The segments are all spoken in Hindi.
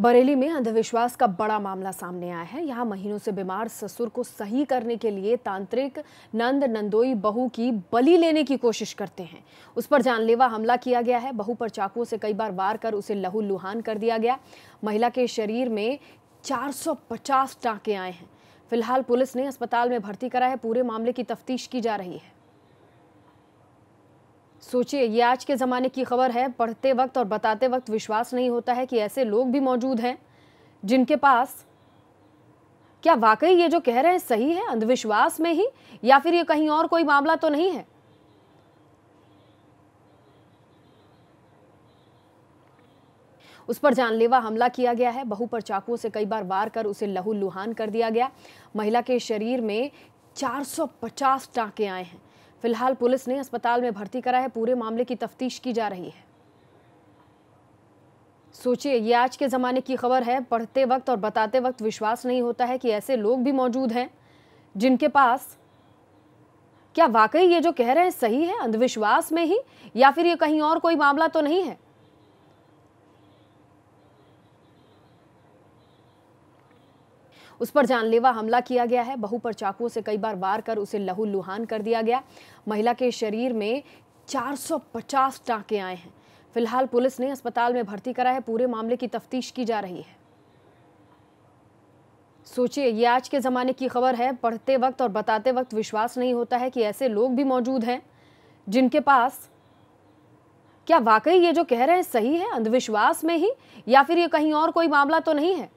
बरेली में अंधविश्वास का बड़ा मामला सामने आया है यहाँ महीनों से बीमार ससुर को सही करने के लिए तांत्रिक नंद नंदोई बहू की बलि लेने की कोशिश करते हैं उस पर जानलेवा हमला किया गया है बहू पर चाकुओं से कई बार वार कर उसे लहू लुहान कर दिया गया महिला के शरीर में 450 टाके आए हैं फिलहाल पुलिस ने अस्पताल में भर्ती करा है पूरे मामले की तफ्तीश की जा रही है सोचिए ये आज के ज़माने की खबर है पढ़ते वक्त और बताते वक्त विश्वास नहीं होता है कि ऐसे लोग भी मौजूद हैं जिनके पास क्या वाकई ये जो कह रहे हैं सही है अंधविश्वास में ही या फिर ये कहीं और कोई मामला तो नहीं है उस पर जानलेवा हमला किया गया है बहू पर चाकुओं से कई बार वार कर उसे लहू लुहान कर दिया गया महिला के शरीर में 450 टांके आए हैं फिलहाल पुलिस ने अस्पताल में भर्ती करा है पूरे मामले की तफ्तीश की जा रही है सोचिए ये आज के ज़माने की खबर है पढ़ते वक्त और बताते वक्त विश्वास नहीं होता है कि ऐसे लोग भी मौजूद हैं जिनके पास क्या वाकई ये जो कह रहे हैं सही है अंधविश्वास में ही या फिर ये कहीं और कोई मामला तो नहीं है उस पर जानलेवा हमला किया गया है बहू पर चाकुओं से कई बार वार कर उसे लहू लुहान कर दिया गया महिला के शरीर में 450 टाके आए हैं फिलहाल पुलिस ने अस्पताल में भर्ती करा है पूरे मामले की तफ्तीश की जा रही है सोचिए ये आज के ज़माने की खबर है पढ़ते वक्त और बताते वक्त विश्वास नहीं होता है कि ऐसे लोग भी मौजूद हैं जिनके पास क्या वाकई ये जो कह रहे हैं सही है अंधविश्वास में ही या फिर ये कहीं और कोई मामला तो नहीं है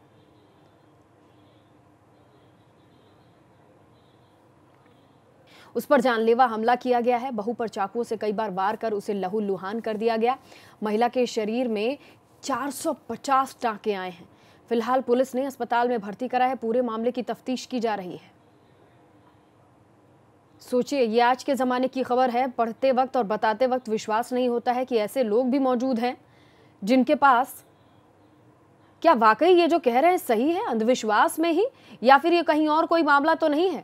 उस पर जानलेवा हमला किया गया है बहू पर चाकुओं से कई बार वार कर उसे लहू लुहान कर दिया गया महिला के शरीर में 450 टांके आए हैं फिलहाल पुलिस ने अस्पताल में भर्ती करा है पूरे मामले की तफ्तीश की जा रही है सोचिए ये आज के ज़माने की खबर है पढ़ते वक्त और बताते वक्त विश्वास नहीं होता है कि ऐसे लोग भी मौजूद हैं जिनके पास क्या वाकई ये जो कह रहे हैं सही है अंधविश्वास में ही या फिर ये कहीं और कोई मामला तो नहीं है